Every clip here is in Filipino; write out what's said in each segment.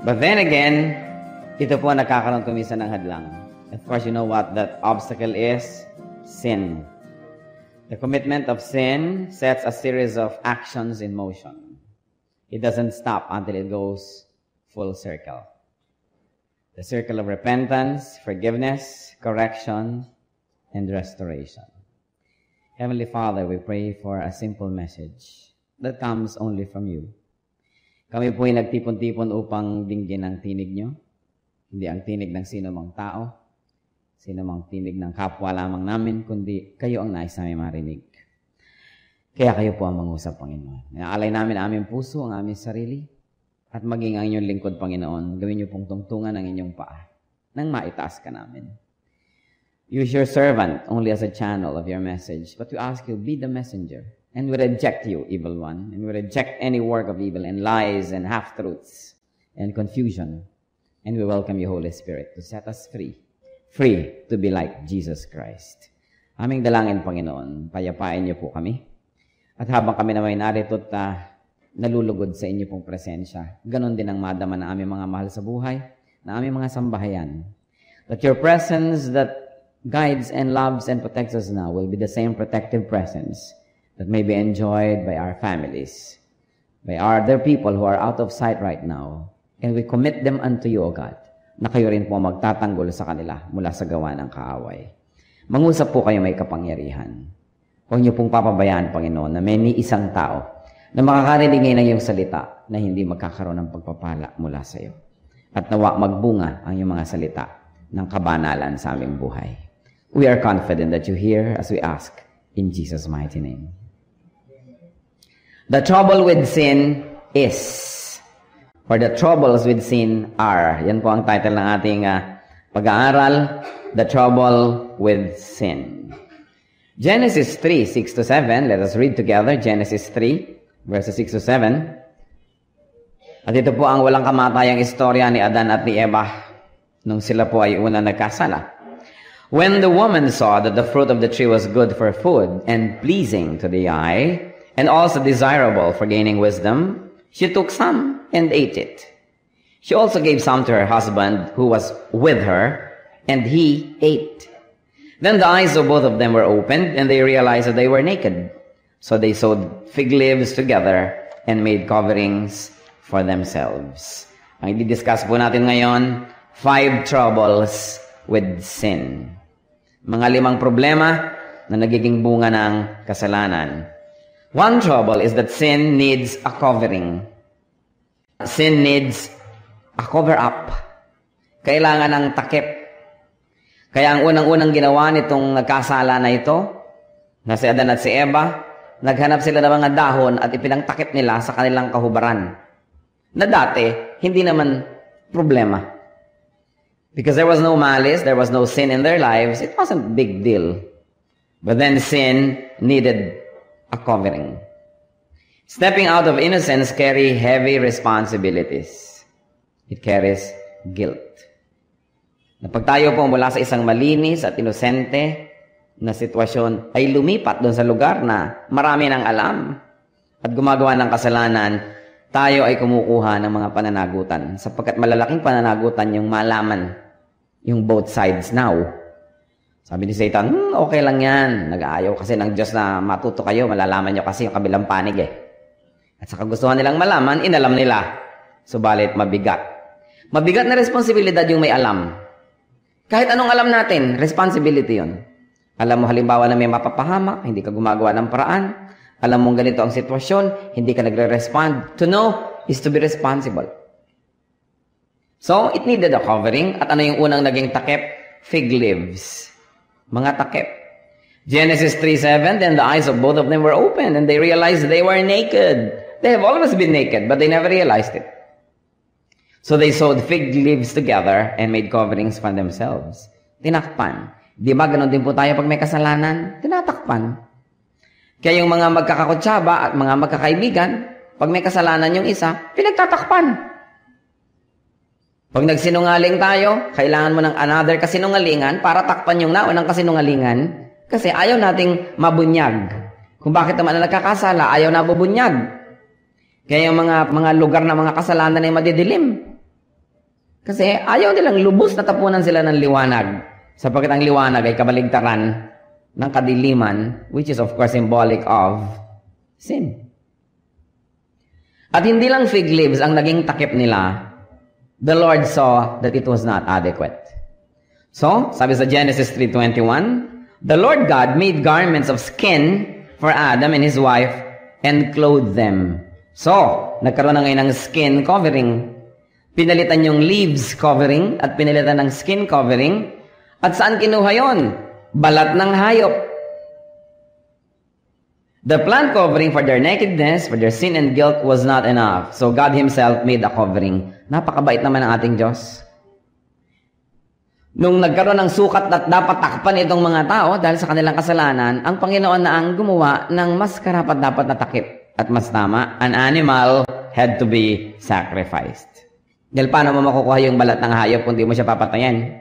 But then again, ito po nakakaroon kumisa ng hadlang. Of course, you know what that obstacle is? Sin. The commitment of sin sets a series of actions in motion. It doesn't stop until it goes full circle. The circle of repentance, forgiveness, correction, and restoration. Heavenly Father, we pray for a simple message that comes only from you. Kami po ay nagtipon-tipon upang dinggin ang tinig nyo. Hindi ang tinig ng sino mang tao, sino mang tinig ng kapwa lamang namin, kundi kayo ang nais namin marinig. Kaya kayo po ang mangusap, Panginoon. Naalay namin ang aming puso, ang aming sarili, at maging ang inyong lingkod, Panginoon. Gawin niyo pong tungtungan ang inyong paa nang maitaas ka namin. Use your servant only as a channel of your message, but we ask you, be the messenger And we reject you, evil one. And we reject any work of evil and lies and half truths and confusion. And we welcome you, Holy Spirit, to set us free. Free to be like Jesus Christ. Aming dalangin, Panginoon, payapain niyo po kami. At habang kami na may narito at uh, nalulugod sa inyo pong presensya, ganun din ang madama na aming mga mahal sa buhay, na aming mga sambahayan. That your presence that guides and loves and protects us now will be the same protective presence that may be enjoyed by our families, by other people who are out of sight right now. And we commit them unto you, O God, na kayo rin po magtatanggol sa kanila mula sa gawa ng kaaway. Mangusap po kayo may kapangyarihan. Huwag niyo pong papabayaan, Panginoon, na may ni isang tao na makakarinig ngayon ng iyong salita na hindi magkakaroon ng pagpapala mula sa iyo. At nawa magbunga ang iyong mga salita ng kabanalan sa aming buhay. We are confident that you hear as we ask in Jesus' mighty name. The trouble with sin is, or the troubles with sin are. Yan po ang title ng ating uh, pag-aaral, The Trouble with Sin. Genesis 3, 6 to 7. Let us read together Genesis 3, verses 6 to 7. At ito po ang walang kamatayang istorya ni Adan at ni Eva nung sila po ay una nagkasala. When the woman saw that the fruit of the tree was good for food and pleasing to the eye, and also desirable for gaining wisdom, she took some and ate it. She also gave some to her husband who was with her, and he ate. Then the eyes of both of them were opened, and they realized that they were naked. So they sewed fig leaves together and made coverings for themselves. Ang i-discuss po natin ngayon, five troubles with sin. Mga limang problema na nagiging bunga ng kasalanan. One trouble is that sin needs a covering. Sin needs a cover-up. Kailangan ng takip. Kaya ang unang-unang ginawa nitong nagkasala na ito, na si Adan at si Eva, naghanap sila ng mga dahon at ipinangtakip nila sa kanilang kahubaran. Na dati, hindi naman problema. Because there was no malice, there was no sin in their lives, it wasn't big deal. But then sin needed a covering. Stepping out of innocence carry heavy responsibilities. It carries guilt. Na pag tayo po mula sa isang malinis at inosente na sitwasyon ay lumipat doon sa lugar na marami nang alam at gumagawa ng kasalanan, tayo ay kumukuha ng mga pananagutan sapagkat malalaking pananagutan yung malaman yung both sides now sabi ni Satan, hmm, okay lang yan. Nag-aayaw kasi ng Diyos na matuto kayo. Malalaman nyo kasi yung kabilang panig eh. At sa kagustuhan nilang malaman, inalam nila. Subalit, mabigat. Mabigat na responsibilidad yung may alam. Kahit anong alam natin, responsibility yon. Alam mo halimbawa na may mapapahama, hindi ka gumagawa ng paraan. Alam mong ganito ang sitwasyon, hindi ka nagre-respond. To know is to be responsible. So, it needed a covering. At ano yung unang naging takip? Fig leaves mga takip. Genesis 3:7 then the eyes of both of them were opened and they realized they were naked. They have always been naked, but they never realized it. So they sewed fig leaves together and made coverings for themselves. Tinakpan. Di ba ganun din po tayo pag may kasalanan? Tinatakpan. Kaya yung mga magkakakutsaba at mga magkakaibigan, pag may kasalanan yung isa, pinagtatakpan. Pag nagsinungaling tayo, kailangan mo ng another kasinungalingan para takpan yung naunang kasinungalingan kasi ayaw nating mabunyag. Kung bakit naman na nagkakasala, ayaw na bubunyag. Kaya yung mga, mga lugar na mga kasalanan ay madidilim. Kasi ayaw nilang lubos na tapunan sila ng liwanag. Sapagkat ang liwanag ay kabaligtaran ng kadiliman, which is of course symbolic of sin. At hindi lang fig leaves ang naging takip nila, the Lord saw that it was not adequate. So, sabi sa Genesis 3.21, The Lord God made garments of skin for Adam and his wife and clothed them. So, nagkaroon na ngayon ng skin covering. Pinalitan yung leaves covering at pinalitan ng skin covering. At saan kinuha yon? Balat ng hayop. The plant covering for their nakedness, for their sin and guilt was not enough. So God Himself made a covering Napakabait naman ng ating Diyos. Nung nagkaroon ng sukat at dapat takpan itong mga tao dahil sa kanilang kasalanan, ang Panginoon na ang gumawa ng mas karapat dapat na takip at mas tama, an animal had to be sacrificed. Dahil paano mo makukuha yung balat ng hayop kung di mo siya papatayin?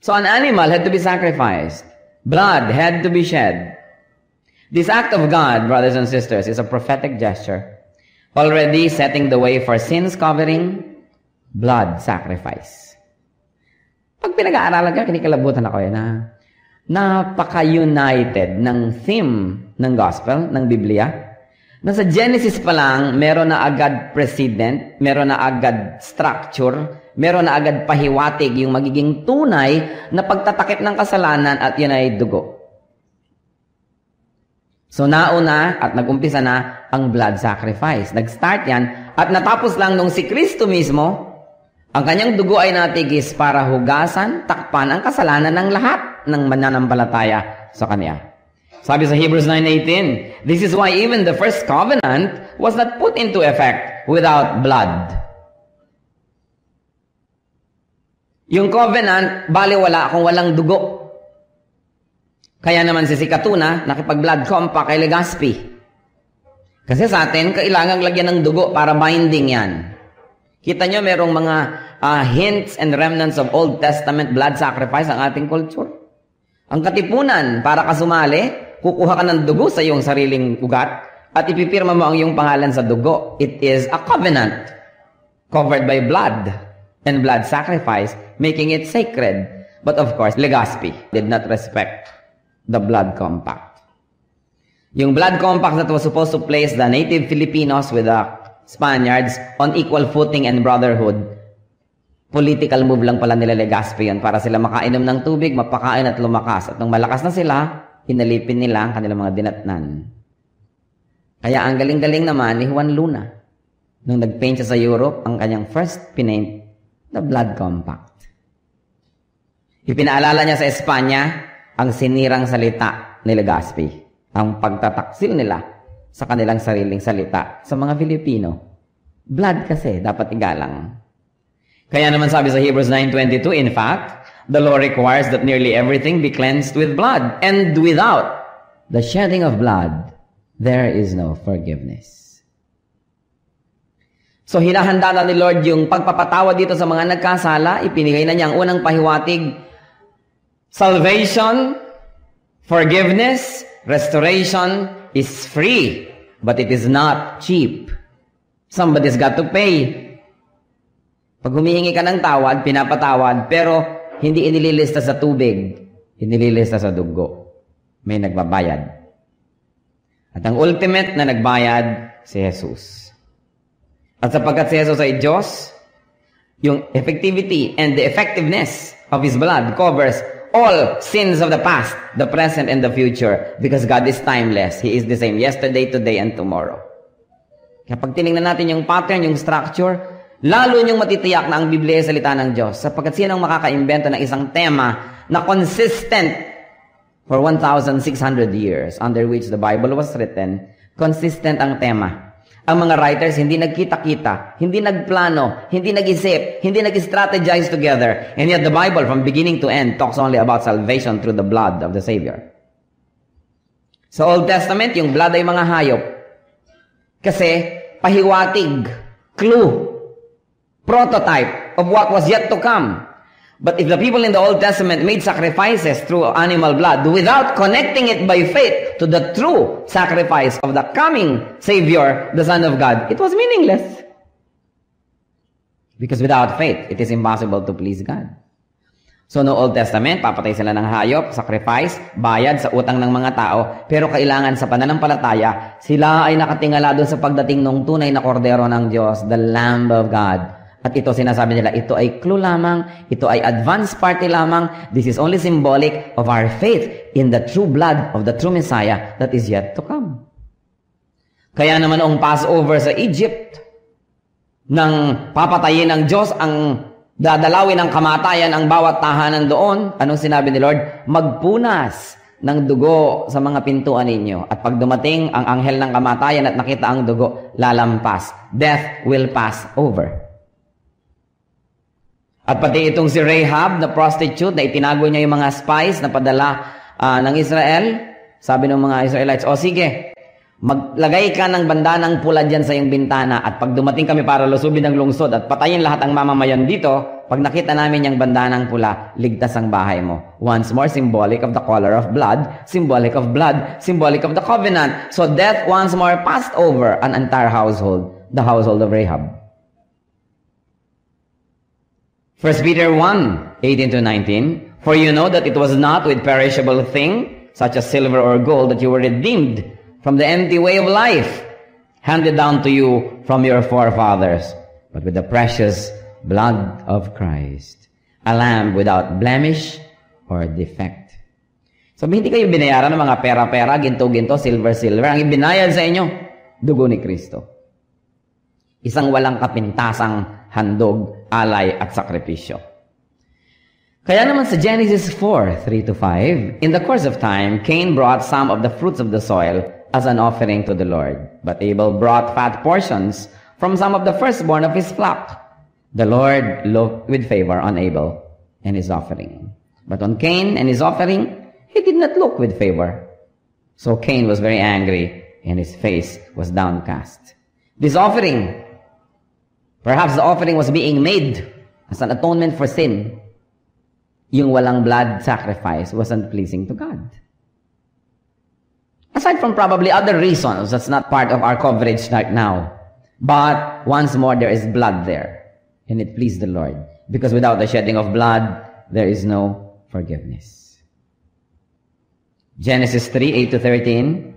So an animal had to be sacrificed. Blood had to be shed. This act of God, brothers and sisters, is a prophetic gesture already setting the way for sins covering, blood sacrifice. Pag pinag-aaralan ko, kinikalabutan ako yun na napaka-united ng theme ng gospel, ng Biblia, na sa Genesis pa lang, meron na agad president, meron na agad structure, meron na agad pahiwatig yung magiging tunay na pagtatakip ng kasalanan at yun ay dugo. So nauna at nagumpisa na ang blood sacrifice. Nag-start yan at natapos lang nung si Kristo mismo, ang kanyang dugo ay natigis para hugasan, takpan ang kasalanan ng lahat ng mananampalataya sa kanya. Sabi sa Hebrews 9.18, This is why even the first covenant was not put into effect without blood. Yung covenant, baliwala kung walang dugo. Kaya naman si Sikatuna, nakipag-blood compact kay Legaspi. Kasi sa atin, kailangan lagyan ng dugo para binding yan. Kita nyo, merong mga uh, hints and remnants of Old Testament blood sacrifice ang ating culture. Ang katipunan, para kasumali, kukuha ka ng dugo sa iyong sariling ugat at ipipirma mo ang iyong pangalan sa dugo. It is a covenant covered by blood and blood sacrifice, making it sacred. But of course, Legaspi did not respect the blood compact. Yung blood compact that was supposed to place the native Filipinos with the Spaniards on equal footing and brotherhood, political move lang pala nila Legaspi yun para sila makainom ng tubig, mapakain at lumakas. At nung malakas na sila, hinalipin nila ang kanilang mga dinatnan. Kaya ang galing-galing naman ni Juan Luna. Nung nagpaint siya sa Europe, ang kanyang first pinaint, the Blood Compact. Ipinaalala niya sa Espanya ang sinirang salita ni Legaspi ang pagtataksil nila sa kanilang sariling salita sa mga Filipino. Blood kasi, dapat igalang. Kaya naman sabi sa Hebrews 9.22, In fact, the law requires that nearly everything be cleansed with blood, and without the shedding of blood, there is no forgiveness. So hinahanda na ni Lord yung pagpapatawad dito sa mga nagkasala, ipinigay na niya ang unang pahiwatig, salvation, forgiveness, Restoration is free, but it is not cheap. Somebody's got to pay. Pag humihingi ka ng tawad, pinapatawad, pero hindi inililista sa tubig, inililista sa dugo. May nagbabayad. At ang ultimate na nagbayad, si Jesus. At sapagkat si Jesus ay Diyos, yung effectivity and the effectiveness of His blood covers all sins of the past, the present, and the future because God is timeless. He is the same yesterday, today, and tomorrow. Kaya pag tinignan natin yung pattern, yung structure, lalo niyong matitiyak na ang Biblia ay salita ng Diyos sapagkat sino ang makakaimbento ng isang tema na consistent for 1,600 years under which the Bible was written, consistent ang tema. Ang mga writers hindi nagkita-kita, hindi nagplano, hindi nag-isip, hindi nag-strategize together. And yet the Bible from beginning to end talks only about salvation through the blood of the Savior. Sa Old Testament, yung blood ay mga hayop. Kasi pahiwatig, clue, prototype of what was yet to come. But if the people in the Old Testament made sacrifices through animal blood without connecting it by faith to the true sacrifice of the coming Savior, the Son of God, it was meaningless. Because without faith, it is impossible to please God. So no Old Testament, papatay sila ng hayop, sacrifice, bayad sa utang ng mga tao, pero kailangan sa pananampalataya, sila ay nakatingala doon sa pagdating ng tunay na kordero ng Diyos, the Lamb of God, at ito sinasabi nila, ito ay clue lamang, ito ay advance party lamang, this is only symbolic of our faith in the true blood of the true Messiah that is yet to come. Kaya naman noong Passover sa Egypt, nang papatayin ng Diyos ang dadalawin ng kamatayan ang bawat tahanan doon, anong sinabi ni Lord? Magpunas ng dugo sa mga pintuan ninyo. At pag dumating ang anghel ng kamatayan at nakita ang dugo, lalampas. Death will pass over. At pati itong si Rahab the prostitute na itinago niya yung mga spies na padala uh, ng Israel, sabi ng mga Israelites, o sige, maglagay ka ng banda ng pula dyan sa iyong bintana at pag dumating kami para lusubin ang lungsod at patayin lahat ang mamamayan dito, pag nakita namin yung banda ng pula, ligtas ang bahay mo. Once more, symbolic of the color of blood, symbolic of blood, symbolic of the covenant. So death once more passed over an entire household, the household of Rahab. First Peter 1, 18 to 19, For you know that it was not with perishable thing, such as silver or gold, that you were redeemed from the empty way of life, handed down to you from your forefathers, but with the precious blood of Christ, a lamb without blemish or defect. So, hindi kayo binayaran ng mga pera-pera, ginto-ginto, silver-silver. Ang ibinayad sa inyo, dugo ni Kristo. Isang walang kapintasang handog alay at sakripisyo. Kaya naman sa Genesis 4, 3 to 5, in the course of time, Cain brought some of the fruits of the soil as an offering to the Lord. But Abel brought fat portions from some of the firstborn of his flock. The Lord looked with favor on Abel and his offering. But on Cain and his offering, he did not look with favor. So Cain was very angry and his face was downcast. This offering Perhaps the offering was being made as an atonement for sin. Yung walang blood sacrifice wasn't pleasing to God. Aside from probably other reasons, that's not part of our coverage right now. But once more, there is blood there. And it pleased the Lord. Because without the shedding of blood, there is no forgiveness. Genesis 3, 8 to 13.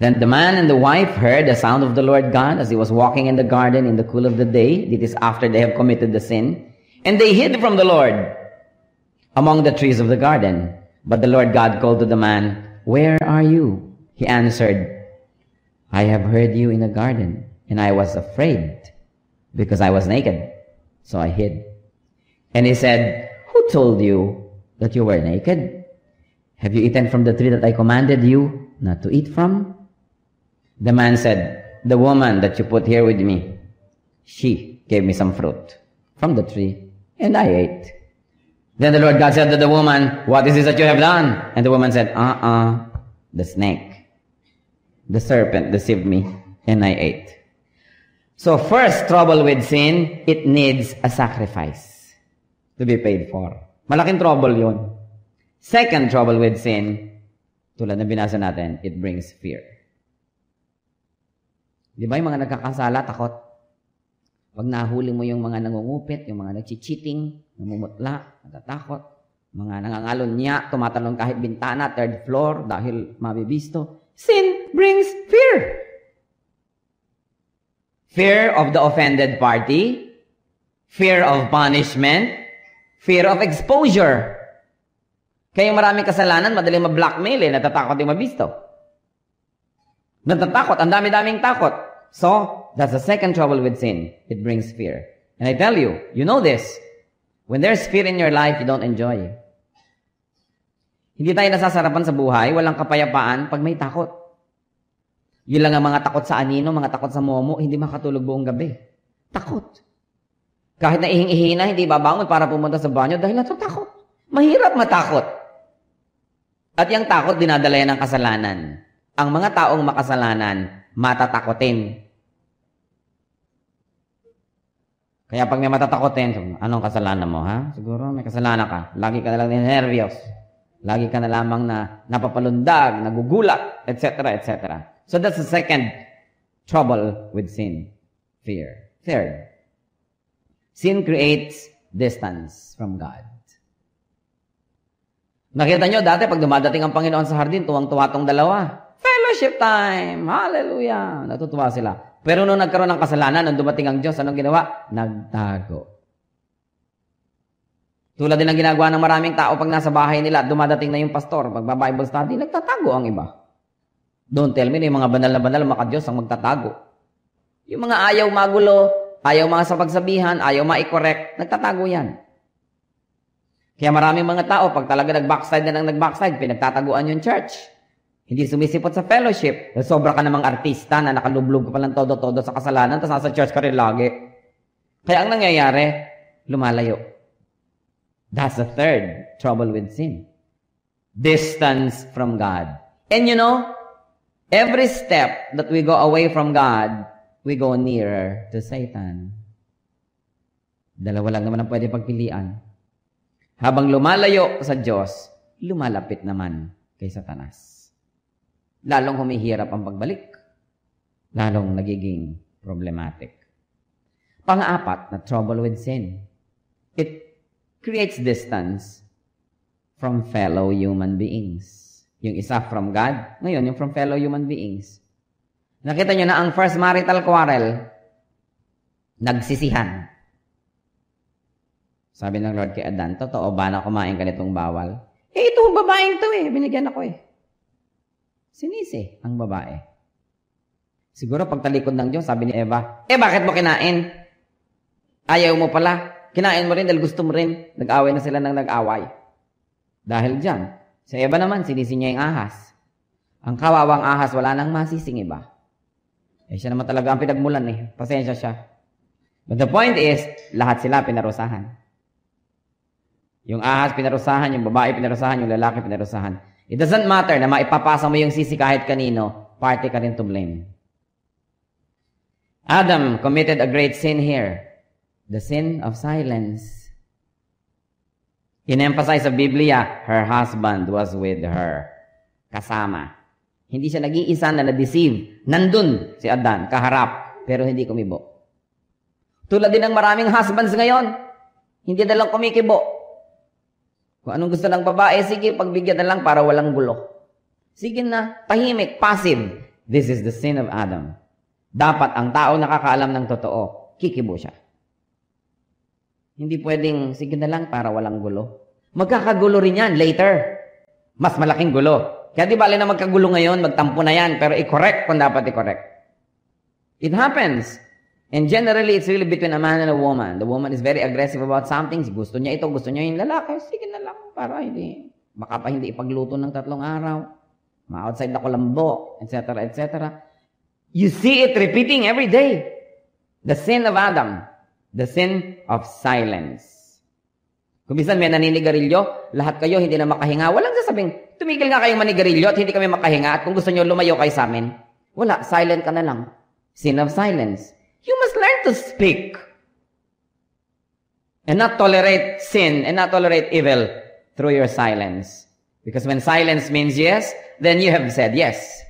Then the man and the wife heard the sound of the Lord God as he was walking in the garden in the cool of the day. It is after they have committed the sin. And they hid from the Lord among the trees of the garden. But the Lord God called to the man, Where are you? He answered, I have heard you in the garden, and I was afraid because I was naked. So I hid. And he said, Who told you that you were naked? Have you eaten from the tree that I commanded you not to eat from? The man said, The woman that you put here with me, she gave me some fruit from the tree, and I ate. Then the Lord God said to the woman, What is this that you have done? And the woman said, Uh-uh, the snake, the serpent deceived me, and I ate. So first trouble with sin, it needs a sacrifice to be paid for. Malaking trouble yon. Second trouble with sin, tulad na binasa natin, it brings fear. Di ba yung mga nagkakasala, takot? Pag nahuli mo yung mga nangungupit, yung mga nagchichiting, namumutla, natatakot, mga nangangalon niya, tumatalong kahit bintana, third floor, dahil mabibisto. Sin brings fear. Fear of the offended party, fear of punishment, fear of exposure. Kaya yung maraming kasalanan, madaling ma-blackmail eh, natatakot yung mabisto. Natatakot, ang dami-daming takot. So that's the second trouble with sin. It brings fear. And I tell you, you know this. When there's fear in your life, you don't enjoy. Hindi tayo nasasarapan sa buhay, walang kapayapaan pag may takot. Yun lang ang mga takot sa anino, mga takot sa momo, hindi makatulog buong gabi. Takot. Kahit na ihing-ihina, hindi babangon para pumunta sa banyo dahil natatakot. Mahirap matakot. At yung takot, dinadala yan ng kasalanan. Ang mga taong makasalanan, matatakotin. Kaya pag may matatakotin, anong kasalanan mo, ha? Siguro may kasalanan ka. Lagi ka na lang nervyos. Lagi ka na lamang na napapalundag, nagugulat, etc., etc. So that's the second trouble with sin. Fear. Third, sin creates distance from God. Nakita nyo dati, pag dumadating ang Panginoon sa hardin, tuwang-tuwa tong dalawa. Fellowship time! Hallelujah! Natutuwa sila. Pero nung nagkaroon ng kasalanan, nung dumating ang Diyos, anong ginawa? Nagtago. Tulad din ang ginagawa ng maraming tao pag nasa bahay nila dumadating na yung pastor, pag bible study, nagtatago ang iba. Don't tell me na yung mga banal na banal, mga Diyos ang magtatago. Yung mga ayaw magulo, ayaw mga sa pagsabihan, ayaw ma nagtatago yan. Kaya maraming mga tao, pag talaga nag-backside na ng nag-backside, pinagtataguan yung church. Hindi sumisipot sa fellowship. Eh, sobra ka namang artista na nakalublog ka palang todo-todo sa kasalanan tapos nasa church ka rin lagi. Kaya ang nangyayari, lumalayo. That's the third trouble with sin. Distance from God. And you know, every step that we go away from God, we go nearer to Satan. Dalawa lang naman ang pwede pagpilian. Habang lumalayo sa Diyos, lumalapit naman kay Satanas lalong humihirap ang pagbalik. Lalong nagiging problematic. Pang-apat na trouble with sin. It creates distance from fellow human beings. Yung isa from God, ngayon yung from fellow human beings. Nakita nyo na ang first marital quarrel, nagsisihan. Sabi ng Lord kay Adan, totoo ba na kumain ka nitong bawal? Eh, ito babaeng to eh, binigyan ako eh. Sinisi ang babae. Siguro pagtalikod ng Diyos, sabi ni Eva, Eh bakit mo kinain? Ayaw mo pala. Kinain mo rin dahil gusto mo rin. Nag-away na sila ng nag-away. Dahil dyan, sa Eva naman, sinisi niya yung ahas. Ang kawawang ahas, wala nang masising iba. Eh siya naman talaga ang pinagmulan eh. Pasensya siya. But the point is, lahat sila pinarusahan. Yung ahas pinarusahan, yung babae pinarusahan, yung lalaki pinarusahan. It doesn't matter na maipapasa mo yung sisi kahit kanino, party ka rin to blame. Adam committed a great sin here. The sin of silence. Inemphasize sa Biblia, her husband was with her. Kasama. Hindi siya nag-iisa na na-deceive. Nandun si Adan, kaharap, pero hindi kumibo. Tulad din ng maraming husbands ngayon, hindi dalang kumikibo. Kung anong gusto ng babae, sige, pagbigyan na lang para walang gulo. Sige na, tahimik, passive. This is the sin of Adam. Dapat ang tao nakakaalam ng totoo, kikibo siya. Hindi pwedeng, sige na lang para walang gulo. Magkakagulo rin yan later. Mas malaking gulo. Kaya di bali na magkagulo ngayon, magtampo na yan, pero i-correct kung dapat i-correct. It happens. And generally, it's really between a man and a woman. The woman is very aggressive about something. Gusto niya ito, gusto niya yung lalaki. Sige na lang, para hindi, baka pa hindi ipagluto ng tatlong araw. Ma-outside ako lambo, etc., etc. You see it repeating every day. The sin of Adam. The sin of silence. Kung minsan may naninigarilyo, lahat kayo hindi na makahinga. Walang sasabing, tumigil nga kayong manigarilyo at hindi kami makahinga at kung gusto nyo lumayo kayo sa amin. Wala, silent ka na lang. Sin of silence you must learn to speak and not tolerate sin and not tolerate evil through your silence. Because when silence means yes, then you have said yes.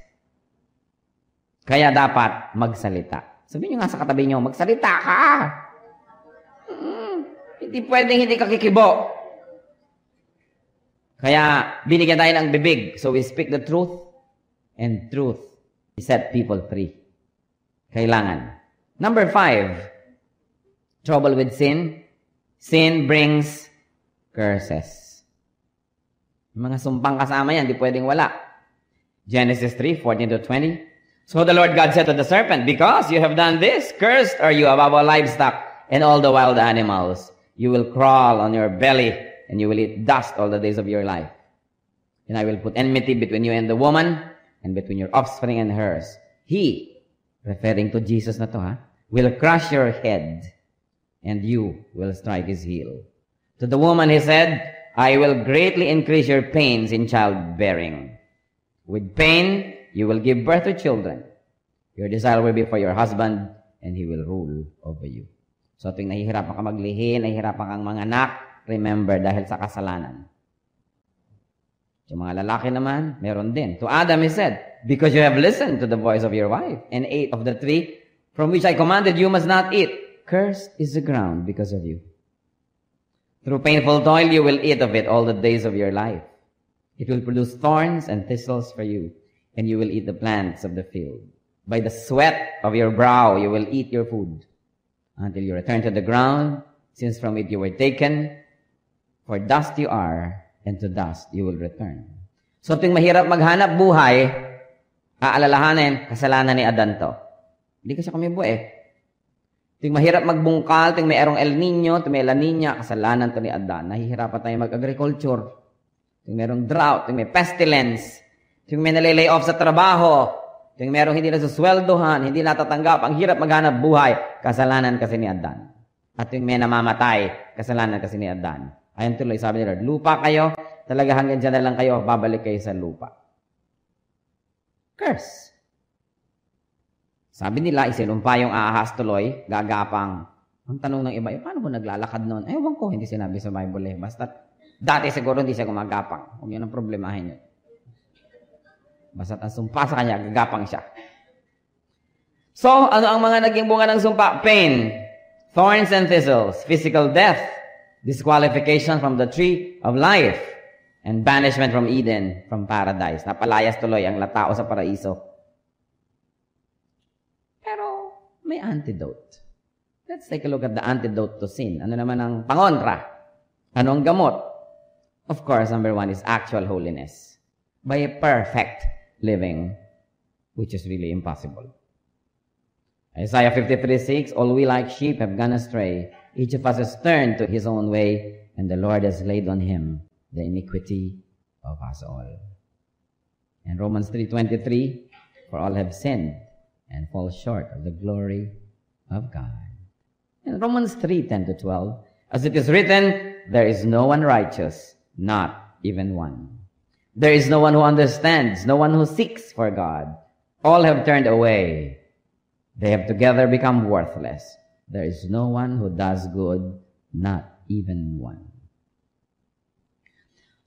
Kaya dapat magsalita. Sabi nyo nga sa katabi nyo, magsalita ka! Hmm, hindi pwedeng hindi ka kikibo. Kaya binigyan tayo ng bibig. So we speak the truth and truth set people free. Kailangan. Number five, trouble with sin. Sin brings curses. Mga sumpang kasama yan, di pwedeng wala. Genesis 3, 14 to 20. So the Lord God said to the serpent, Because you have done this, cursed are you above all livestock and all the wild animals. You will crawl on your belly and you will eat dust all the days of your life. And I will put enmity between you and the woman and between your offspring and hers. He, referring to Jesus na to ha, will crush your head and you will strike his heel. To the woman he said, I will greatly increase your pains in childbearing. With pain, you will give birth to children. Your desire will be for your husband and he will rule over you. So tuwing nahihirapan ka maglihi, nahihirapan kang anak, remember dahil sa kasalanan. Sa mga lalaki naman, meron din. To Adam, he said, Because you have listened to the voice of your wife and ate of the tree from which I commanded you must not eat. Cursed is the ground because of you. Through painful toil you will eat of it all the days of your life. It will produce thorns and thistles for you, and you will eat the plants of the field. By the sweat of your brow you will eat your food, until you return to the ground, since from it you were taken, for dust you are, and to dust you will return. So tuwing mahirap maghanap buhay, aalalahanin kasalanan ni Adanto. to. Hindi kasi kami buhay eh. Ting mahirap magbungkal, ting may erong El Nino, ting may La Nina, kasalanan to ni Adan. Nahihirapan tayo mag-agriculture. Ting mayroong drought, ting may pestilence, ting may nalilay off sa trabaho, ting mayroong hindi nasusweldohan, hindi natatanggap, ang hirap maghanap buhay, kasalanan kasi ni Adan. At ting may namamatay, kasalanan kasi ni Adan. Ayon tuloy, sabi ni Lord, lupa kayo, talaga hanggang dyan na lang kayo, babalik kayo sa lupa. Curse. Sabi nila, isinumpayong ahas tuloy, gagapang. Ang tanong ng iba, eh, paano mo naglalakad noon? Eh, ewan ko, hindi sinabi sa Bible eh. Basta, dati siguro hindi siya gumagapang. Huwag yun ang problemahin yun. Basta ang sumpa sa kanya, gagapang siya. So, ano ang mga naging bunga ng sumpa? Pain, thorns and thistles, physical death, disqualification from the tree of life, and banishment from Eden, from paradise. Napalayas tuloy ang latao sa paraiso antidote? Let's take a look at the antidote to sin. Ano naman ang pangontra? Ano ang gamot? Of course, number one is actual holiness. By a perfect living, which is really impossible. Isaiah 53, 6, All we like sheep have gone astray. Each of us has turned to his own way, and the Lord has laid on him the iniquity of us all. And Romans 3.23, For all have sinned and fall short of the glory of God. In Romans 3 10 to 12, as it is written, there is no one righteous, not even one. There is no one who understands, no one who seeks for God. All have turned away. They have together become worthless. There is no one who does good, not even one.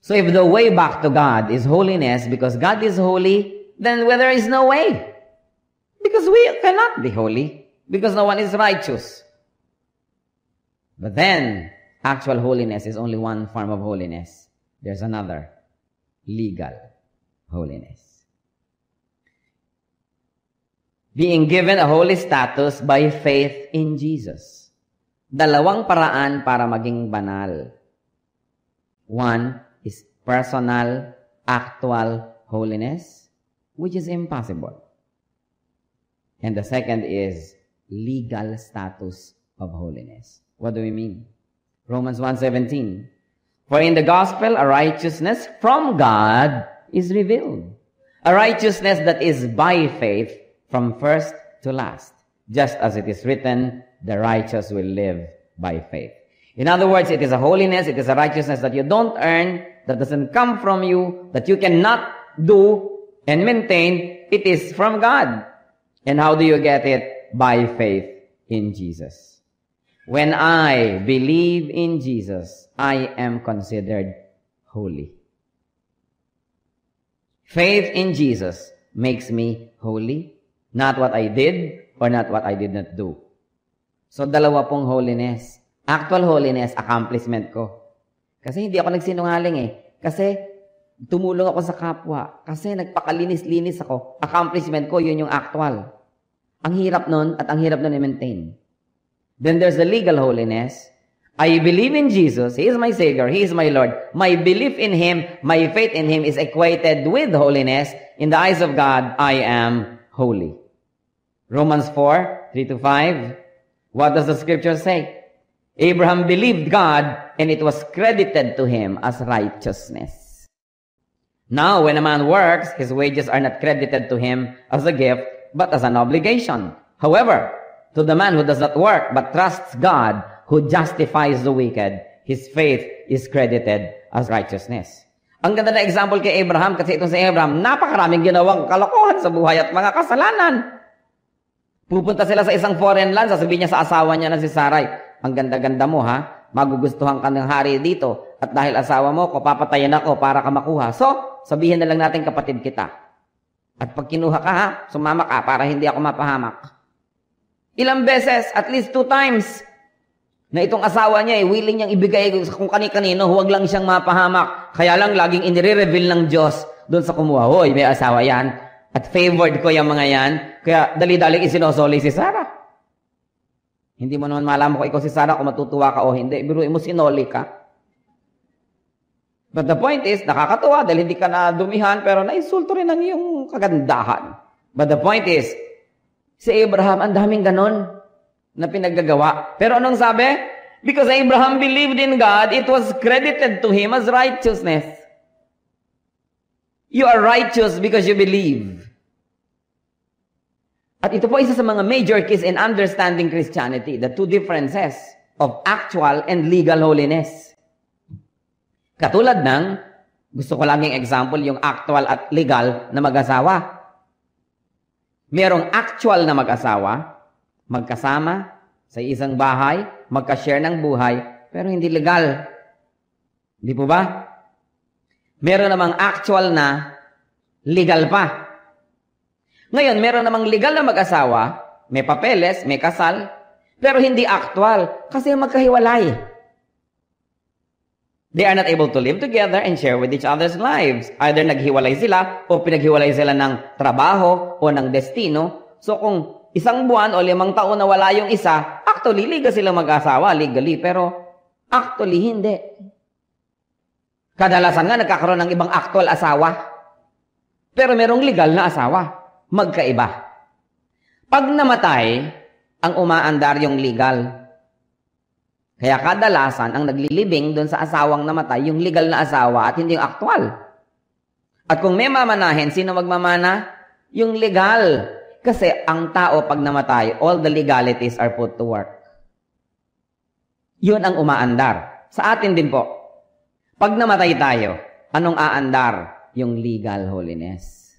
So if the way back to God is holiness because God is holy, then where there is no way. Because we cannot be holy, because no one is righteous. But then, actual holiness is only one form of holiness. There's another, legal holiness. Being given a holy status by faith in Jesus. Dalawang paraan para maging banal. One is personal, actual holiness, which is impossible. And the second is legal status of holiness. What do we mean? Romans 1:17. For in the gospel a righteousness from God is revealed. A righteousness that is by faith from first to last. Just as it is written, the righteous will live by faith. In other words, it is a holiness, it is a righteousness that you don't earn, that doesn't come from you, that you cannot do and maintain. It is from God. And how do you get it? By faith in Jesus. When I believe in Jesus, I am considered holy. Faith in Jesus makes me holy, not what I did or not what I did not do. So dalawa pong holiness. Actual holiness, accomplishment ko. Kasi hindi ako nagsinungaling eh. Kasi tumulong ako sa kapwa kasi nagpakalinis-linis ako. Accomplishment ko, yun yung actual. Ang hirap nun at ang hirap nun i-maintain. Then there's the legal holiness. I believe in Jesus. He is my Savior. He is my Lord. My belief in Him, my faith in Him is equated with holiness. In the eyes of God, I am holy. Romans 4, 3 to 5. What does the scripture say? Abraham believed God and it was credited to him as righteousness. Now, when a man works, his wages are not credited to him as a gift, but as an obligation. However, to the man who does not work, but trusts God, who justifies the wicked, his faith is credited as righteousness. Ang ganda na example kay Abraham, kasi itong si Abraham, napakaraming ginawang kalokohan sa buhay at mga kasalanan. Pupunta sila sa isang foreign land, sasabihin niya sa asawa niya na si Sarai, ang ganda-ganda mo ha, magugustuhan ka ng hari dito, at dahil asawa mo ko, papatayin ako para ka makuha. So, sabihin na lang natin kapatid kita. At pag kinuha ka ha, sumama ka para hindi ako mapahamak. Ilang beses, at least two times, na itong asawa niya eh, willing niyang ibigay kung kani-kanino, huwag lang siyang mapahamak. Kaya lang laging inire-reveal ng Diyos doon sa kumuha. Hoy, may asawa yan. At favored ko yung mga yan. Kaya dali-dali isinosoli si Sarah. Hindi mo naman malaman ko ikaw si Sarah kung matutuwa ka o hindi. Biruin mo sinoli ka. But the point is, nakakatuwa dahil hindi ka na dumihan pero naisulto rin ang iyong kagandahan. But the point is, si Abraham, ang daming ganon na pinaggagawa. Pero anong sabi? Because Abraham believed in God, it was credited to him as righteousness. You are righteous because you believe. At ito po isa sa mga major keys in understanding Christianity, the two differences of actual and legal holiness. Katulad ng, gusto ko lang laging example, yung actual at legal na mag-asawa. Merong actual na mag-asawa, magkasama sa isang bahay, magka-share ng buhay, pero hindi legal. Hindi po ba? Meron namang actual na legal pa. Ngayon, meron namang legal na mag-asawa, may papeles, may kasal, pero hindi actual kasi magkahiwalay. They are not able to live together and share with each other's lives. Either naghiwalay sila o pinaghiwalay sila ng trabaho o ng destino. So kung isang buwan o limang taon na wala yung isa, actually liga sila mag-asawa legally pero actually hindi. Kadalasan nga nagkakaroon ng ibang actual asawa. Pero merong legal na asawa. Magkaiba. Pag namatay, ang umaandar yung legal. Kaya kadalasan, ang naglilibing doon sa asawang namatay, yung legal na asawa at hindi yung aktual. At kung may mamanahin, sino magmamana? Yung legal. Kasi ang tao pag namatay, all the legalities are put to work. Yun ang umaandar. Sa atin din po. Pag namatay tayo, anong aandar? Yung legal holiness.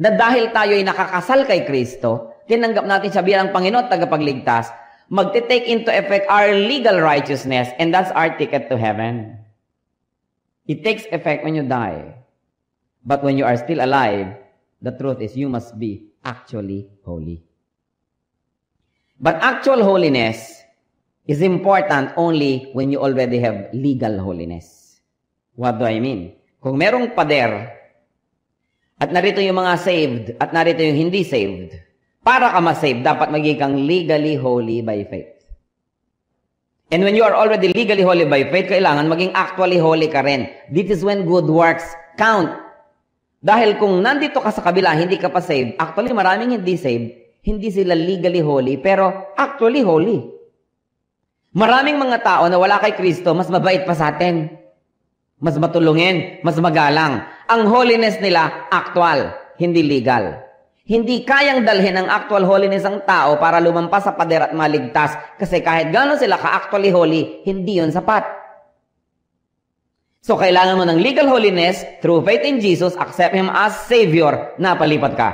Na dahil tayo ay nakakasal kay Kristo, tinanggap natin siya bilang Panginoon at tagapagligtas, magte-take into effect our legal righteousness and that's our ticket to heaven. It takes effect when you die. But when you are still alive, the truth is you must be actually holy. But actual holiness is important only when you already have legal holiness. What do I mean? Kung merong pader, at narito yung mga saved, at narito yung hindi saved, para ka ma-save, dapat maging kang legally holy by faith. And when you are already legally holy by faith, kailangan maging actually holy ka rin. This is when good works count. Dahil kung nandito ka sa kabila, hindi ka pa saved, actually maraming hindi saved, hindi sila legally holy, pero actually holy. Maraming mga tao na wala kay Kristo, mas mabait pa sa atin. Mas matulungin, mas magalang. Ang holiness nila, actual, hindi legal. Hindi kayang dalhin ang actual holiness ng tao para lumampas sa pader at maligtas kasi kahit gano'n sila ka-actually holy, hindi yon sapat. So, kailangan mo ng legal holiness through faith in Jesus, accept Him as Savior, napalipat ka.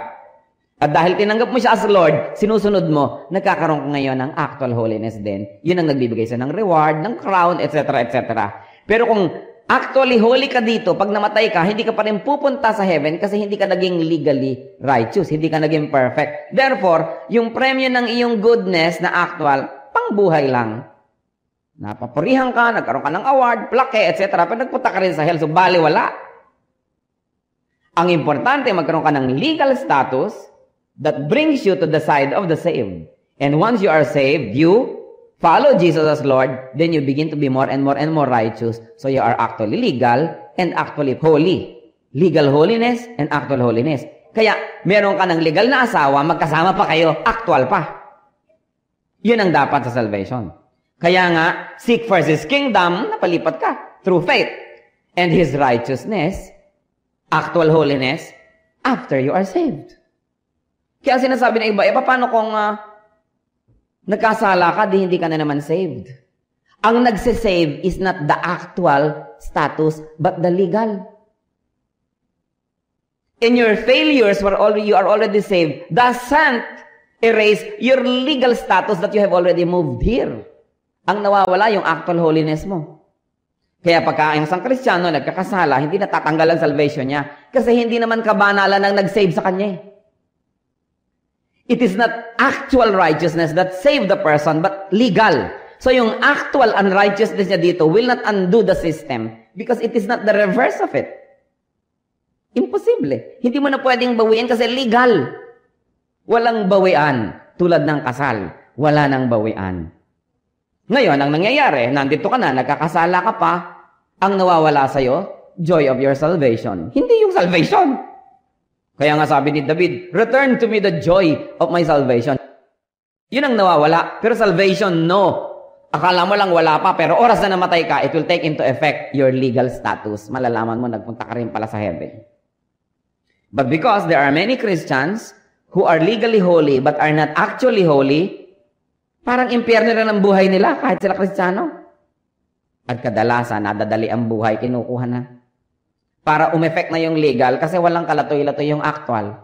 At dahil tinanggap mo siya as Lord, sinusunod mo, nagkakaroon ka ngayon ng actual holiness din. Yun ang nagbibigay sa ng reward, ng crown, etc. etc. Pero kung Actually, holy ka dito. Pag namatay ka, hindi ka pa rin pupunta sa heaven kasi hindi ka naging legally righteous. Hindi ka naging perfect. Therefore, yung premyo ng iyong goodness na actual, pangbuhay lang. Napapurihan ka, nagkaroon ka ng award, plaque, etc. Pero nagpunta ka rin sa hell. So, bali wala. Ang importante, magkaroon ka ng legal status that brings you to the side of the saved. And once you are saved, you follow Jesus as Lord, then you begin to be more and more and more righteous. So you are actually legal and actually holy. Legal holiness and actual holiness. Kaya meron ka ng legal na asawa, magkasama pa kayo, actual pa. Yun ang dapat sa salvation. Kaya nga, seek first His kingdom, napalipat ka, through faith. And His righteousness, actual holiness, after you are saved. Kaya sinasabi ng iba, e paano kung uh, nagkasala ka, di hindi ka na naman saved. Ang nagsisave is not the actual status, but the legal. In your failures, where already, you are already saved, doesn't erase your legal status that you have already moved here. Ang nawawala, yung actual holiness mo. Kaya pagka ang isang Kristiyano nagkakasala, hindi natatanggal ang salvation niya. Kasi hindi naman kabanalan ang nag-save sa kanya eh. It is not actual righteousness that saved the person, but legal. So yung actual unrighteousness niya dito will not undo the system because it is not the reverse of it. Imposible. Hindi mo na pwedeng bawiin kasi legal. Walang bawian tulad ng kasal. Wala nang bawian. Ngayon, ang nangyayari, nandito ka na, nagkakasala ka pa, ang nawawala sa'yo, joy of your salvation. Hindi yung salvation. Kaya nga sabi ni David, Return to me the joy of my salvation. Yun ang nawawala. Pero salvation, no. Akala mo lang wala pa, pero oras na namatay ka, it will take into effect your legal status. Malalaman mo, nagpunta ka rin pala sa heaven. But because there are many Christians who are legally holy but are not actually holy, parang impyerno na ang buhay nila kahit sila kristyano. At kadalasan, nadadali ang buhay, kinukuha na para umeffect na yung legal kasi walang kalatoy-latoy yung actual.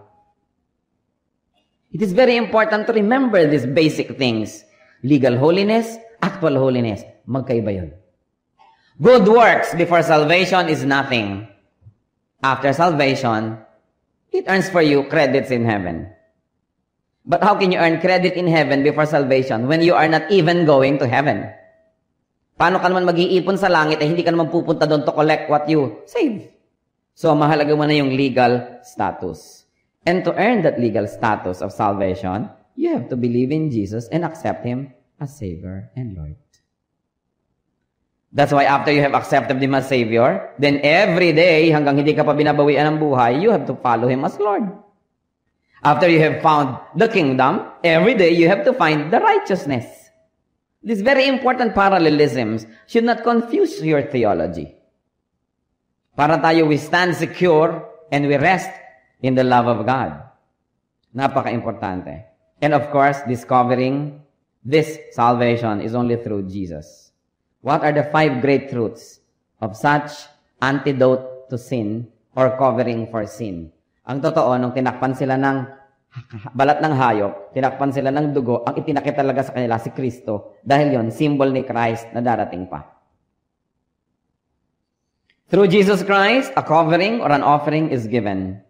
It is very important to remember these basic things. Legal holiness, actual holiness. Magkaiba yun. Good works before salvation is nothing. After salvation, it earns for you credits in heaven. But how can you earn credit in heaven before salvation when you are not even going to heaven? Paano ka naman mag-iipon sa langit eh hindi ka naman pupunta doon to collect what you save? So, mahalaga mo na yung legal status. And to earn that legal status of salvation, you have to believe in Jesus and accept Him as Savior and Lord. That's why after you have accepted Him as Savior, then every day, hanggang hindi ka pa binabawian ng buhay, you have to follow Him as Lord. After you have found the kingdom, every day you have to find the righteousness. These very important parallelisms should not confuse your theology. Para tayo we stand secure and we rest in the love of God. Napaka-importante. And of course, discovering this salvation is only through Jesus. What are the five great truths of such antidote to sin or covering for sin? Ang totoo, nung tinakpan sila ng balat ng hayop, tinakpan sila ng dugo, ang itinakit talaga sa kanila si Kristo dahil yon symbol ni Christ na darating pa. Through Jesus Christ, a covering or an offering is given.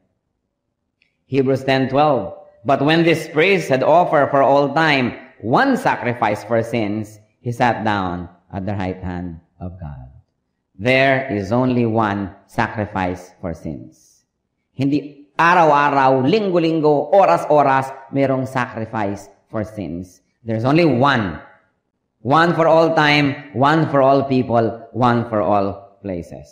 Hebrews 10:12. But when this priest had offered for all time one sacrifice for sins, he sat down at the right hand of God. There is only one sacrifice for sins. Hindi araw-araw, linggo-linggo, oras-oras, merong sacrifice for sins. There's only one. One for all time, one for all people, one for all places.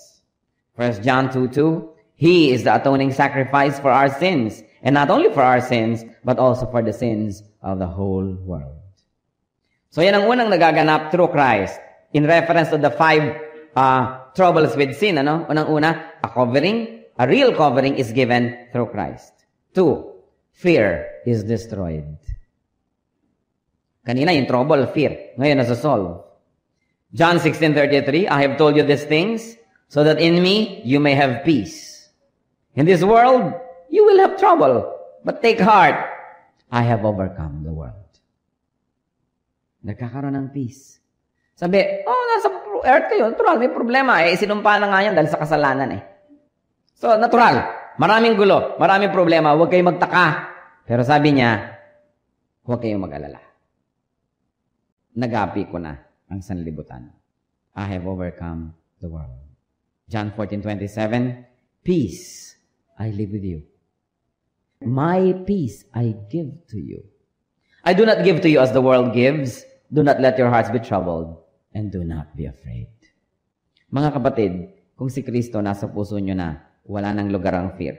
First John 2 2, He is the atoning sacrifice for our sins, and not only for our sins, but also for the sins of the whole world. So yan ang unang nagaganap through Christ in reference to the five uh, troubles with sin. Ano? Unang-una, a covering, a real covering is given through Christ. Two, fear is destroyed. Kanina yung trouble, fear. Ngayon, nasa solve. John 16:33, I have told you these things so that in me you may have peace. In this world you will have trouble, but take heart. I have overcome the world. Nagkakaroon ng peace. Sabi, oh, nasa earth kayo, natural, may problema. Eh, sinumpa na nga yan dahil sa kasalanan eh. So, natural. Maraming gulo, maraming problema, huwag kayong magtaka. Pero sabi niya, huwag kayong mag-alala. Nagapi ko na ang sanlibutan. I have overcome the world. John 14:27, Peace I live with you. My peace I give to you. I do not give to you as the world gives. Do not let your hearts be troubled and do not be afraid. Mga kapatid, kung si Kristo nasa puso nyo na, wala nang lugar ang fear.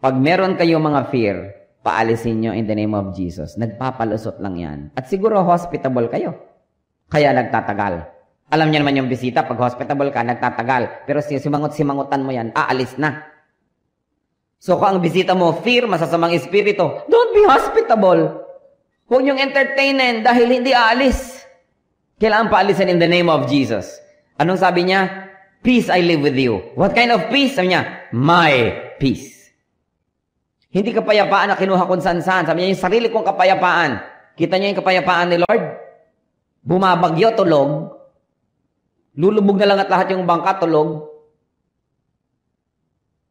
Pag meron kayo mga fear, paalisin nyo in the name of Jesus. Nagpapalusot lang yan. At siguro hospitable kayo. Kaya nagtatagal. Alam niya naman yung bisita, pag hospitable ka, nagtatagal. Pero simangot-simangotan mo yan, aalis na. So kung ang bisita mo, fear, masasamang espiritu, don't be hospitable. Huwag niyong entertainin dahil hindi aalis. Kailangan paalisin in the name of Jesus. Anong sabi niya? Peace I live with you. What kind of peace? Sabi niya, my peace. Hindi kapayapaan na kinuha kung saan saan. Sabi niya, yung sarili kong kapayapaan. Kita niyo yung kapayapaan ni Lord? bumabagyo, tulog, lulubog na lang at lahat yung bangka, tulog,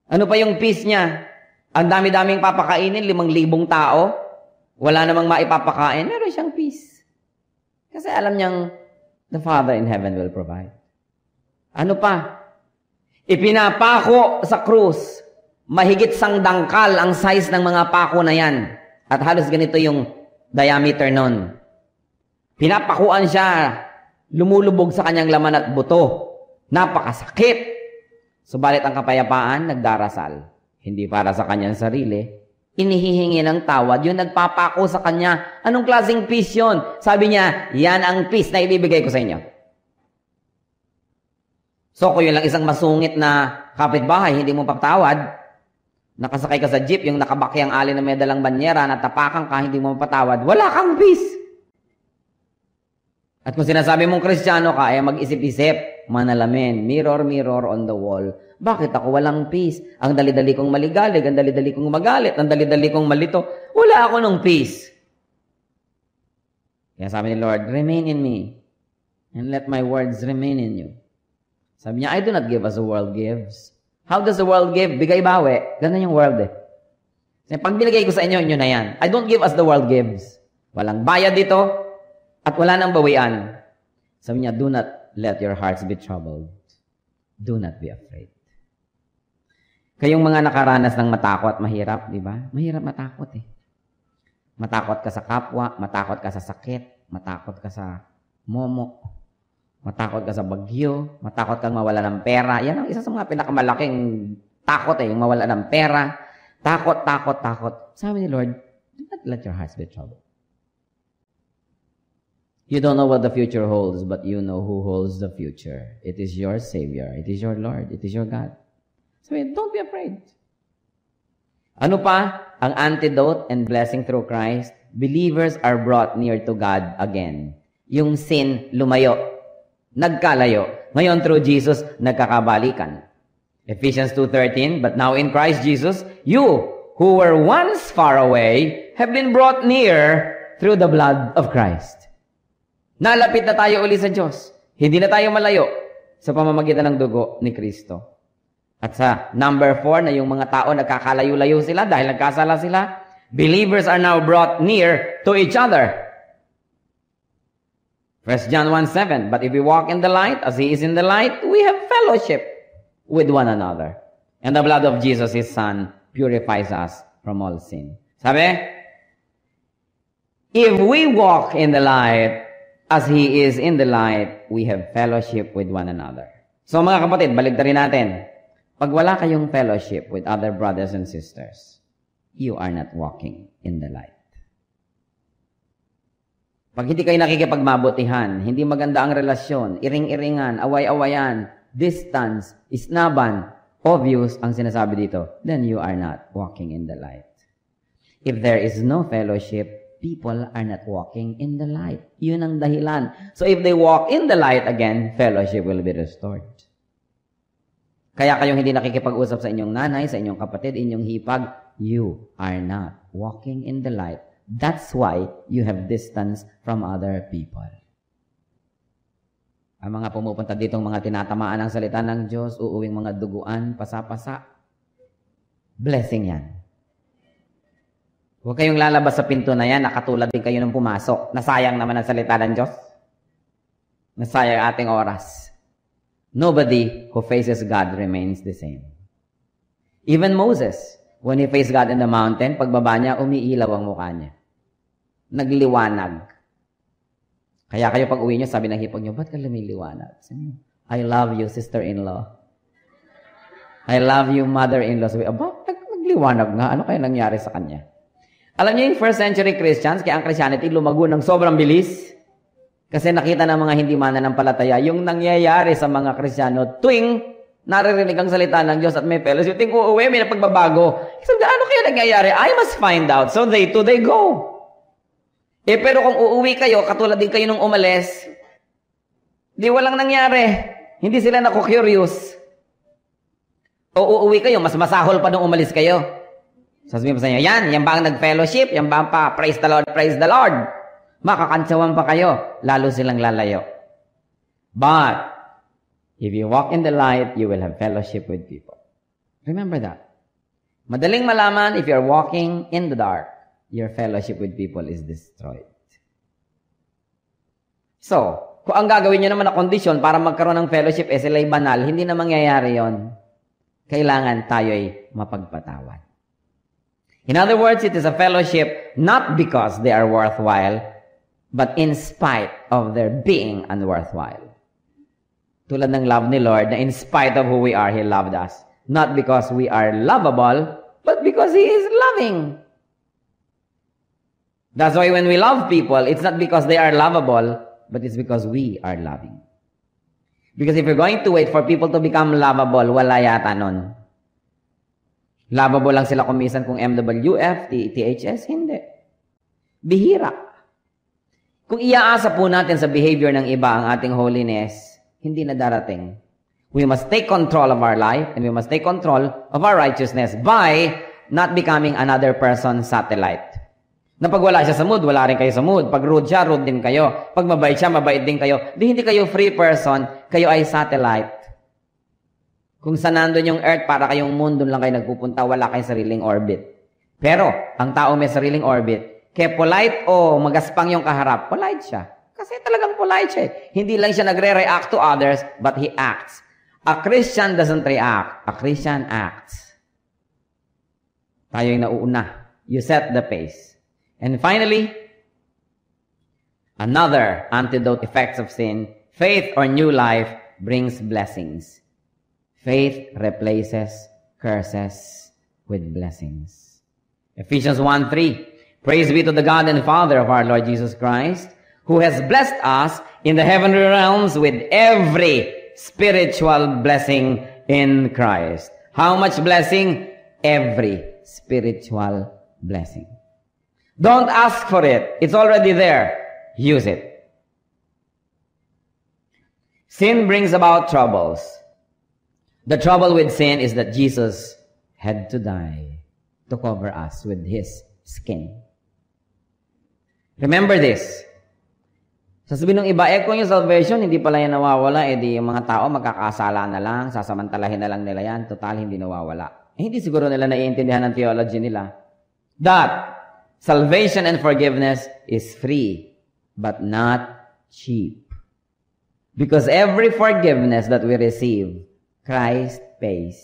ano pa yung peace niya? Ang dami-daming papakainin, limang libong tao, wala namang maipapakain, meron siyang peace. Kasi alam niyang, the Father in heaven will provide. Ano pa? Ipinapako sa krus, mahigit sang dangkal ang size ng mga pako na yan. At halos ganito yung diameter nun. Pinapakuan siya, lumulubog sa kanyang laman at buto. Napakasakit. Subalit ang kapayapaan, nagdarasal. Hindi para sa kanyang sarili. Inihihingi ng tawad. Yung nagpapako sa kanya, anong klaseng peace yun? Sabi niya, yan ang peace na ibibigay ko sa inyo. So kung yun lang isang masungit na kapitbahay, hindi mo papatawad, nakasakay ka sa jeep, yung nakabakyang ali na may dalang banyera, natapakan ka, hindi mo mapatawad, wala kang peace. At kung sinasabi mong kristyano ka, ay eh, mag-isip-isip, manalamin, mirror, mirror on the wall. Bakit ako walang peace? Ang dali-dali kong maligalig, ang dali-dali kong magalit, ang dali-dali kong malito. Wala ako ng peace. Kaya sabi ni Lord, remain in me and let my words remain in you. Sabi niya, I do not give as the world gives. How does the world give? Bigay bawe. Ganun yung world eh. Kasi pag binigay ko sa inyo, inyo na yan. I don't give as the world gives. Walang bayad dito, at wala nang bawian. Sabi niya, do not let your hearts be troubled. Do not be afraid. Kayong mga nakaranas ng matakot, mahirap, di ba? Mahirap matakot eh. Matakot ka sa kapwa, matakot ka sa sakit, matakot ka sa momok, matakot ka sa bagyo, matakot kang mawala ng pera. Yan ang isa sa mga pinakamalaking takot eh, yung mawala ng pera. Takot, takot, takot. Sabi ni Lord, do not let your hearts be troubled. You don't know what the future holds, but you know who holds the future. It is your Savior. It is your Lord. It is your God. So don't be afraid. Ano pa? Ang antidote and blessing through Christ, believers are brought near to God again. Yung sin, lumayo. Nagkalayo. Ngayon through Jesus, nagkakabalikan. Ephesians 2.13, But now in Christ Jesus, you who were once far away have been brought near through the blood of Christ. Nalapit na tayo uli sa Diyos. Hindi na tayo malayo sa pamamagitan ng dugo ni Kristo. At sa number four na yung mga tao nagkakalayo-layo sila dahil nagkasala sila, believers are now brought near to each other. 1 John 1.7 But if we walk in the light, as He is in the light, we have fellowship with one another. And the blood of Jesus, His Son, purifies us from all sin. Sabi? If we walk in the light, As He is in the light, we have fellowship with one another. So mga kapatid, baligtarin natin. Pag wala kayong fellowship with other brothers and sisters, you are not walking in the light. Pag hindi kayo nakikipagmabutihan, hindi maganda ang relasyon, iring-iringan, away-awayan, distance, isnaban, obvious ang sinasabi dito, then you are not walking in the light. If there is no fellowship, people are not walking in the light. Yun ang dahilan. So if they walk in the light again, fellowship will be restored. Kaya kayong hindi nakikipag-usap sa inyong nanay, sa inyong kapatid, inyong hipag, you are not walking in the light. That's why you have distance from other people. Ang mga pumupunta dito, mga tinatamaan ng salita ng Diyos, uuwing mga duguan, pasapasa. Blessing yan. Huwag kayong lalabas sa pinto na yan, nakatulad din kayo nung pumasok. Nasayang naman ang salita ng Diyos. Nasayang ating oras. Nobody who faces God remains the same. Even Moses, when he faced God in the mountain, pagbaba niya, umiilaw ang mukha niya. Nagliwanag. Kaya kayo pag uwi niyo, sabi ng hipag niyo, ba't ka lumiliwanag? I love you, sister-in-law. I love you, mother-in-law. Sabi, aba, nagliwanag nga. Ano kaya nangyari sa kanya? Alam niyo yung first century Christians, kaya ang Christianity lumago ng sobrang bilis. Kasi nakita ng mga hindi mananampalataya yung nangyayari sa mga Kristiyano tuwing naririnig ang salita ng Diyos at may fellowship, tuwing uuwi, may napagbabago. So, ano kaya nangyayari? I must find out. So, they too, they go. Eh, pero kung uuwi kayo, katulad din kayo nung umalis, di walang nangyari. Hindi sila nako-curious. O uuwi kayo, mas masahol pa nung umalis kayo. Sasabihin mo sa inyo, yan, yan ba ang nag-fellowship? Yan ba ang pa, praise the Lord, praise the Lord? Makakansawan pa kayo, lalo silang lalayo. But, if you walk in the light, you will have fellowship with people. Remember that. Madaling malaman if you're walking in the dark, your fellowship with people is destroyed. So, kung ang gagawin nyo naman na kondisyon para magkaroon ng fellowship, eh sila'y banal, hindi na mangyayari yon. Kailangan tayo'y mapagpatawad. In other words, it is a fellowship not because they are worthwhile, but in spite of their being unworthwhile. Tulad ng love ni Lord na in spite of who we are, He loved us. Not because we are lovable, but because He is loving. That's why when we love people, it's not because they are lovable, but it's because we are loving. Because if you're going to wait for people to become lovable, wala yata nun. Lababo lang sila kumisan kung MWF, THS, hindi. Bihira. Kung iaasa po natin sa behavior ng iba ang ating holiness, hindi na darating. We must take control of our life and we must take control of our righteousness by not becoming another person's satellite. Na pag wala siya sa mood, wala rin kayo sa mood. Pag rude siya, rude din kayo. Pag mabait siya, mabait din kayo. Di hindi kayo free person, kayo ay satellite kung saan nandun yung Earth, para kayong moon, doon lang kayo nagpupunta, wala kayong sariling orbit. Pero, ang tao may sariling orbit. Kaya polite o oh, magaspang yung kaharap, polite siya. Kasi talagang polite siya. Eh. Hindi lang siya nagre-react to others, but he acts. A Christian doesn't react. A Christian acts. Tayo yung nauuna. You set the pace. And finally, another antidote effects of sin, faith or new life brings blessings. Faith replaces curses with blessings. Ephesians 1 3. Praise be to the God and Father of our Lord Jesus Christ, who has blessed us in the heavenly realms with every spiritual blessing in Christ. How much blessing? Every spiritual blessing. Don't ask for it. It's already there. Use it. Sin brings about troubles. The trouble with sin is that Jesus had to die to cover us with His skin. Remember this. Sasabihin ng iba, eh kung yung salvation, hindi pala yan nawawala, eh di yung mga tao magkakasala na lang, sasamantalahin na lang nila yan, total hindi nawawala. Eh, hindi siguro nila naiintindihan ang theology nila. That salvation and forgiveness is free, but not cheap. Because every forgiveness that we receive Christ pays.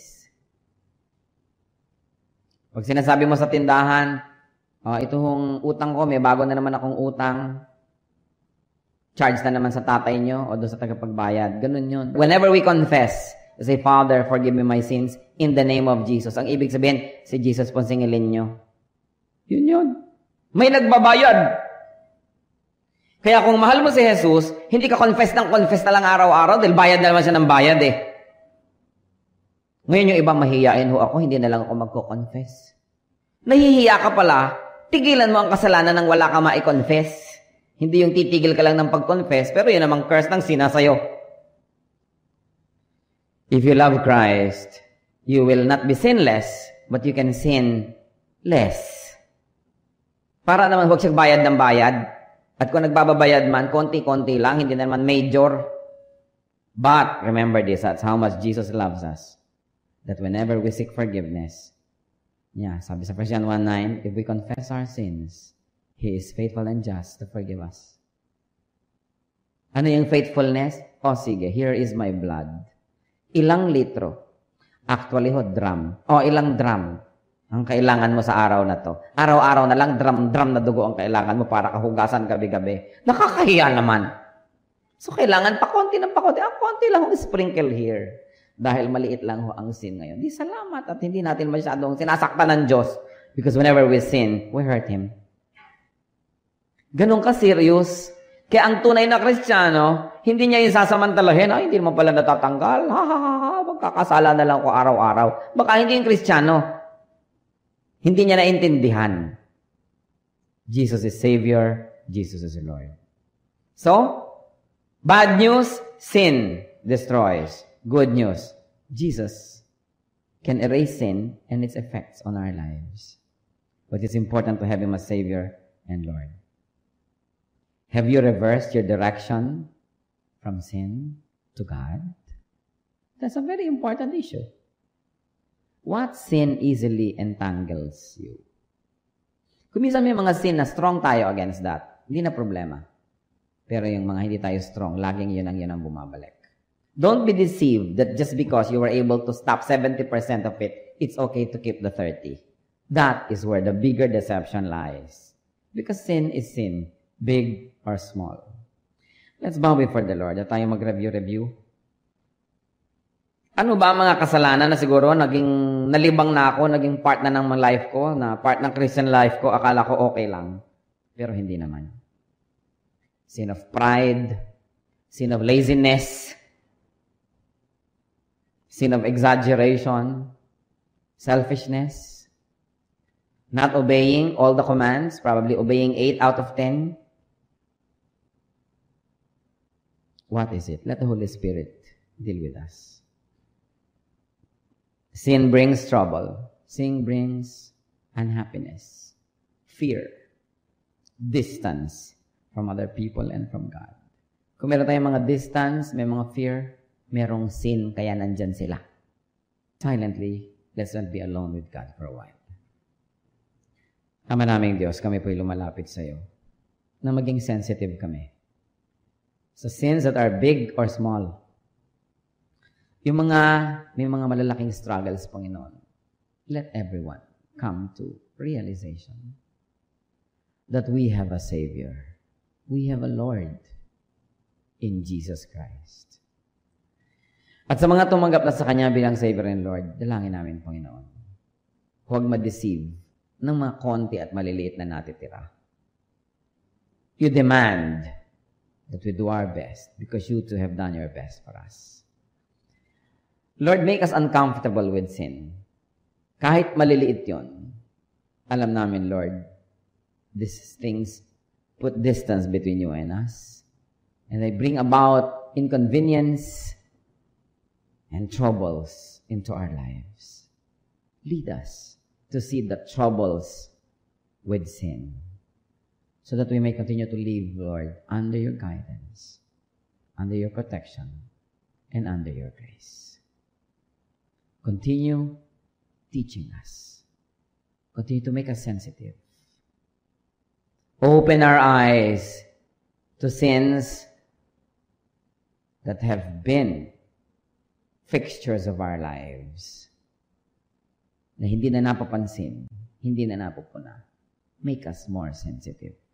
Pag sinasabi mo sa tindahan, oh, ito hong utang ko, may bago na naman akong utang, charge na naman sa tatay nyo o doon sa tagapagbayad. Ganun yun. Whenever we confess, say, Father, forgive me my sins in the name of Jesus. Ang ibig sabihin, si Jesus po singilin nyo. Yun yun. May nagbabayad. Kaya kung mahal mo si Jesus, hindi ka confess ng confess na lang araw-araw dahil bayad na naman siya ng bayad eh. Ngayon yung ibang mahihiyain ho ako, hindi na lang ako magko-confess. Nahihiya ka pala, tigilan mo ang kasalanan nang wala ka ma-confess. Hindi yung titigil ka lang ng pag-confess, pero yun namang curse ng sinasayo. If you love Christ, you will not be sinless, but you can sin less. Para naman huwag siyang bayad ng bayad. At kung nagbababayad man, konti-konti lang, hindi naman major. But remember this, that's how much Jesus loves us that whenever we seek forgiveness, yeah, sabi sa 1 John 1.9, if we confess our sins, He is faithful and just to forgive us. Ano yung faithfulness? O oh, sige, here is my blood. Ilang litro? Actually ho, drum. O oh, ilang drum ang kailangan mo sa araw na to. Araw-araw na lang, drum-drum na dugo ang kailangan mo para kahugasan gabi-gabi. Nakakahiya naman. So, kailangan pa konti ng pa konti. Ang ah, konti lang, sprinkle here. Dahil maliit lang ho ang sin ngayon. Di salamat at hindi natin masyadong sinasaktan ng Diyos. Because whenever we sin, we hurt Him. Ganon ka serious. Kaya ang tunay na kristyano, hindi niya yung sasamantalahin, ay, hindi mo pala natatanggal. Ha, ha, ha, ha, magkakasala na lang ko araw-araw. Baka hindi yung kristyano. Hindi niya naintindihan. Jesus is Savior. Jesus is Lord. So, bad news, sin destroys good news. Jesus can erase sin and its effects on our lives. But it's important to have Him as Savior and Lord. Have you reversed your direction from sin to God? That's a very important issue. What sin easily entangles you? Kuminsan may mga sin na strong tayo against that. Hindi na problema. Pero yung mga hindi tayo strong, laging yun ang yun ang bumabalik. Don't be deceived that just because you were able to stop 70% of it, it's okay to keep the 30. That is where the bigger deception lies. Because sin is sin, big or small. Let's bow before the Lord at tayo mag-review-review. Ano ba ang mga kasalanan na siguro naging nalibang na ako, naging part na ng life ko, na part ng Christian life ko, akala ko okay lang. Pero hindi naman. Sin of pride, sin of laziness, sin of exaggeration, selfishness, not obeying all the commands, probably obeying 8 out of 10. What is it? Let the Holy Spirit deal with us. Sin brings trouble. Sin brings unhappiness, fear, distance from other people and from God. Kung meron tayong mga distance, may mga fear, merong sin kaya nandyan sila. Silently, let's not be alone with God for a while. Ama naming Diyos, kami po'y lumalapit sa iyo na maging sensitive kami sa sins that are big or small. Yung mga, may mga malalaking struggles, Panginoon, let everyone come to realization that we have a Savior. We have a Lord in Jesus Christ. At sa mga tumanggap na sa Kanya bilang Savior and Lord, dalangin namin, Panginoon, huwag ma-deceive ng mga konti at maliliit na natitira. You demand that we do our best because you too have done your best for us. Lord, make us uncomfortable with sin. Kahit maliliit yon, alam namin, Lord, these things put distance between you and us. And they bring about inconvenience and troubles into our lives. Lead us to see the troubles with sin so that we may continue to live, Lord, under your guidance, under your protection, and under your grace. Continue teaching us. Continue to make us sensitive. Open our eyes to sins that have been fixtures of our lives na hindi na napapansin, hindi na napupuna, make us more sensitive.